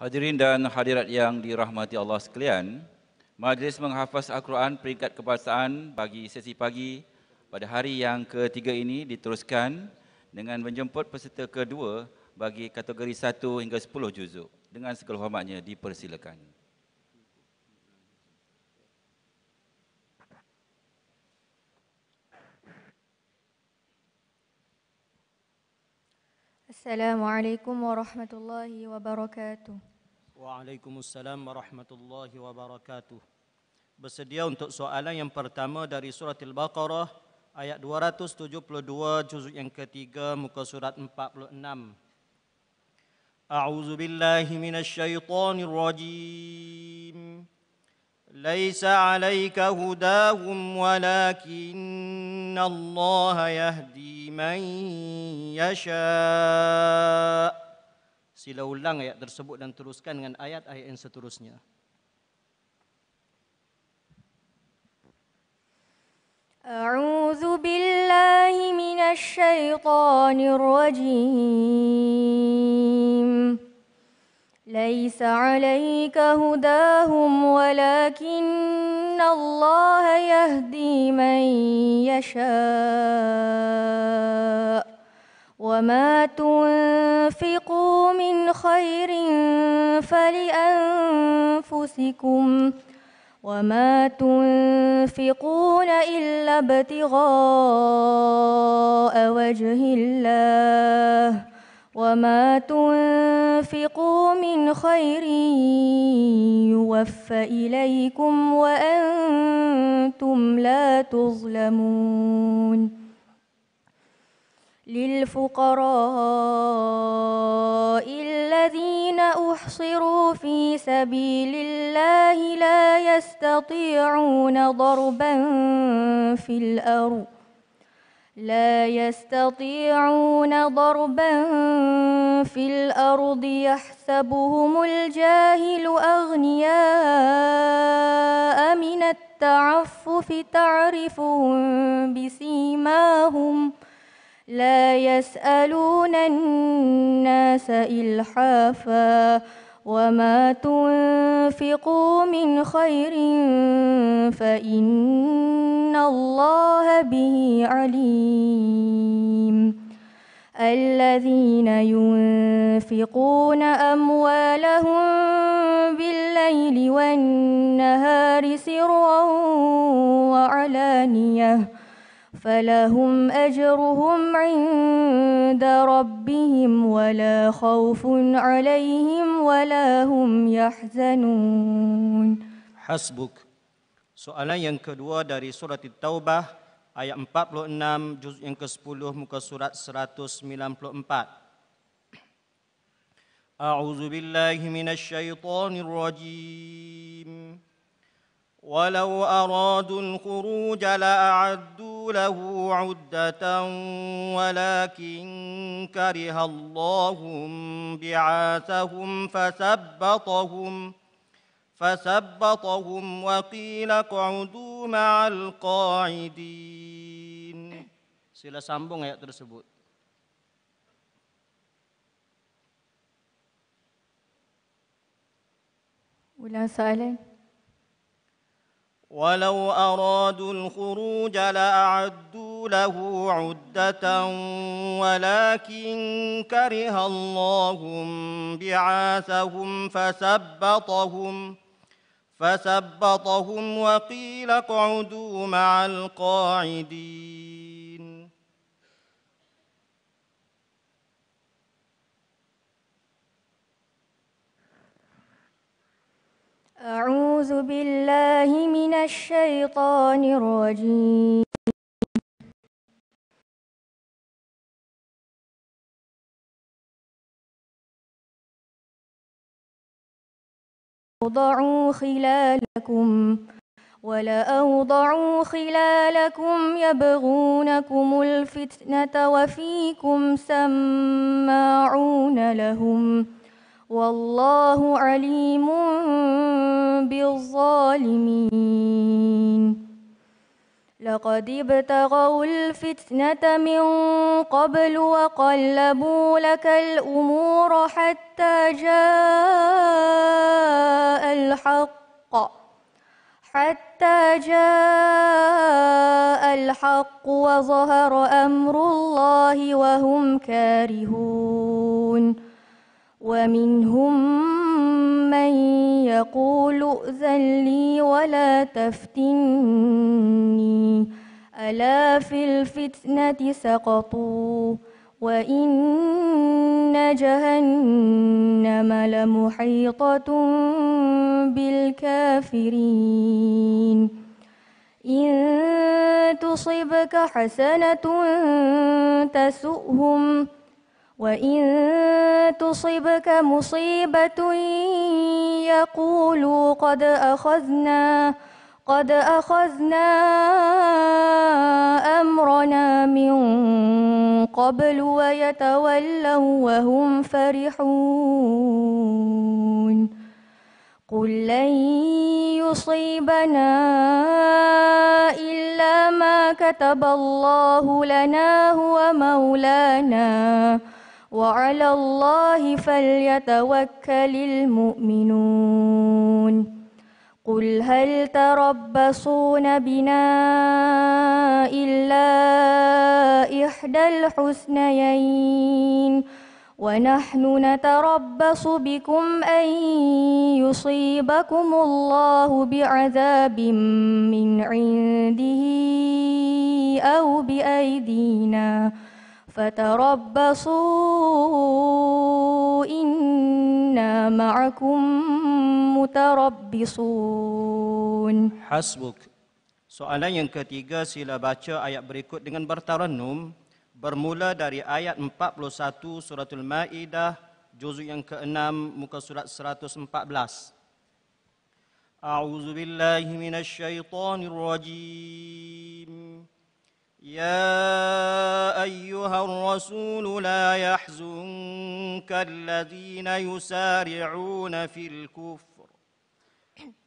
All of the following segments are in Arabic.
Hadirin dan hadirat yang dirahmati Allah sekalian, Majlis Menghafaz Al-Quran peringkat kebangsaan bagi sesi pagi pada hari yang ketiga ini diteruskan dengan menjemput peserta kedua bagi kategori 1 hingga 10 juzuk dengan segala hormatnya dipersilakan. Assalamualaikum warahmatullahi wabarakatuh. Waalaikumsalam warahmatullahi wabarakatuh. Bersedia untuk soalan yang pertama dari surah Al-Baqarah ayat 272 juzuk yang ketiga muka surat 46. A'udzu billahi minasyaitonir rajim. ليس عليك هداهم ولكن الله يهدي من يشاء Sila ulang ayat tersebut dan teruskan dengan ayat-ayat yang seterusnya. أعوذ بالله من الشيطان الرجيم ليس عليك هداهم ولكن الله يهدي من يشاء وما تنفقوا من خير فلأنفسكم وما تنفقون إلا ابتغاء وجه الله وما تنفقوا من خير يوفى إليكم وأنتم لا تظلمون للفقراء الذين أحصروا في سبيل الله لا يستطيعون ضربا في الأرض لا يستطيعون ضربا في الأرض يحسبهم الجاهل أغنياء من التعفف تعرفهم بسيماهم ۖ لا يسألون الناس إلحافا وما تنفقوا من خير فإن الله به عليم الذين ينفقون أموالهم بالليل والنهار سرا وعلانيه فلهم أجرهم عند ربهم ولا خوف عليهم ولا هم يحزنون حسبك Soalan yang kedua dari surat Taubah ayat 46 juz yang ke-10 muka surat 194 A'udzu billahi minasyaitonir rajim ولو أرادوا الخروج لأعدوا له عدة ولكن كره الله بعاثهم فثبطهم فثبطهم وقيل اقعدوا مع القاعدين Sila sambung ayat tersebut. Ulang soalan. ولو أرادوا الخروج لأعدوا له عدة ولكن كره الله بعاثهم فثبطهم فثبطهم وقيل اقعدوا مع القاعدين أعوذ بالله من الشيطان الرجيم أوضعوا خلالكم ولا أوضعوا خلالكم يبغونكم الفتنة وفيكم سماعون لهم والله عليم بالظالمين لقد ابتغوا الفتنة من قبل وقلبوا لك الأمور حتى جاء الحق حتى جاء الحق وظهر أمر الله وهم كارهون ومنهم من يقول ائذن لي ولا تفتني ألا في الفتنة سقطوا وإن جهنم لمحيطة بالكافرين إن تصبك حسنة تسؤهم ۖ وإن تصبك مصيبة يقولوا قد أخذنا قد أخذنا أمرنا من قبل ويتولوا وهم فرحون قل لن يصيبنا إلا ما كتب الله لنا هو مولانا وعلى الله فليتوكل المؤمنون قل هل تربصون بنا إلا إحدى الحسنيين ونحن نتربص بكم أن يصيبكم الله بعذاب من عنده أو بأيدينا ۖ فتربصوا إنا معكم متربصون حسبك Soalan yang ketiga sila baca ayat berikut dengan bertarannum bermula dari ayat 41 suratul Maidah juz yang ke-6 muka surat 114. A'udzu billahi minasyaitonir rajim. يا ايها الرسول لا يحزنك الذين يسارعون في الكفر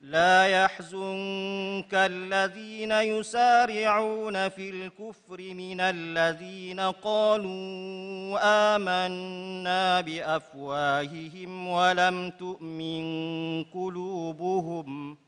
لا يحزنك الذين يسارعون في الكفر من الذين قالوا آمنا بأفواههم ولم تؤمن قلوبهم ۖ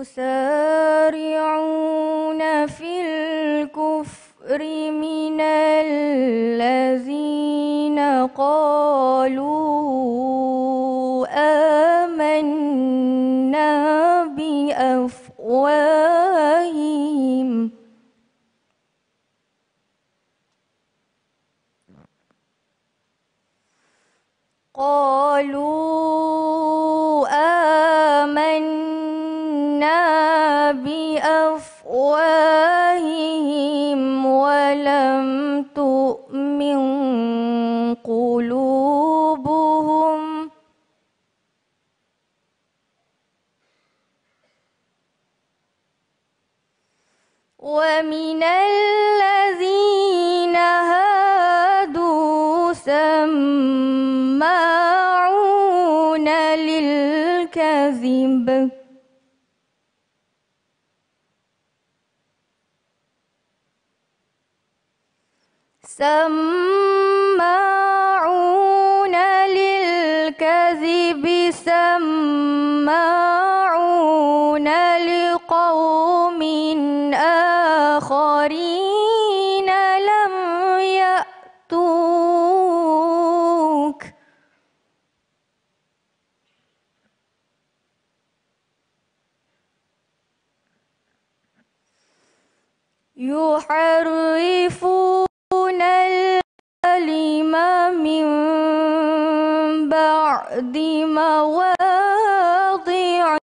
يسارعون في الكفر من الذين قالوا آمنا بأفواههم قالوا أفواههم ولم تؤمن قلوبهم ومن الذين هادوا سماعون للكذب سماعون للكذب سماعون لقوم آخرين لم يأتوك يحرفون بعد مواضعه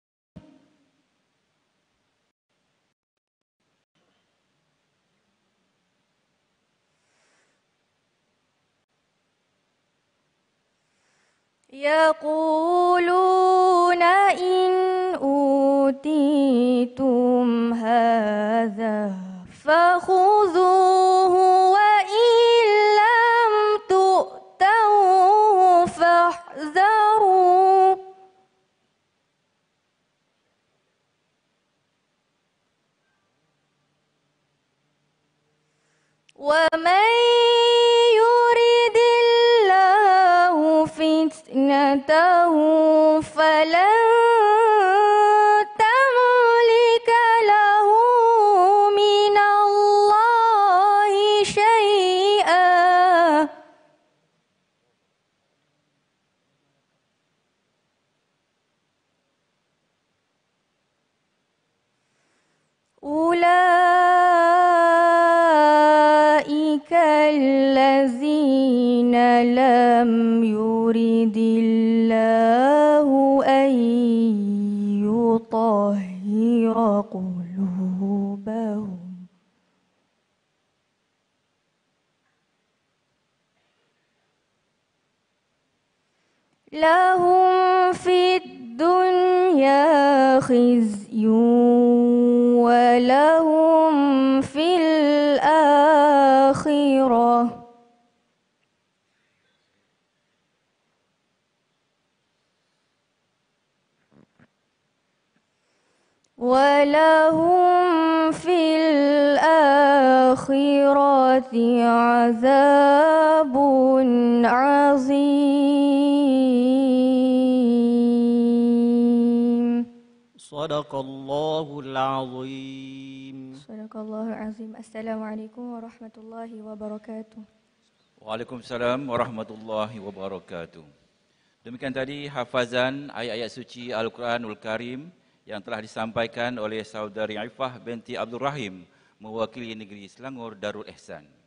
يقولون إن أوتيتم هذا فخذوه 我们。الله أن يطهر قلوبهم لهم في الدنيا خزي ولهم في الآخرة لهم في الآخرة عذاب عظيم صدق الله العظيم صدق الله العظيم السلام عليكم ورحمة الله وبركاته وعليكم السلام ورحمة الله وبركاته Demikian tadi hafazan ayat-ayat suci Al-Quranul Karim yang telah disampaikan oleh saudari Ifah binti Abdul Rahim mewakili negeri Selangor Darul Ehsan.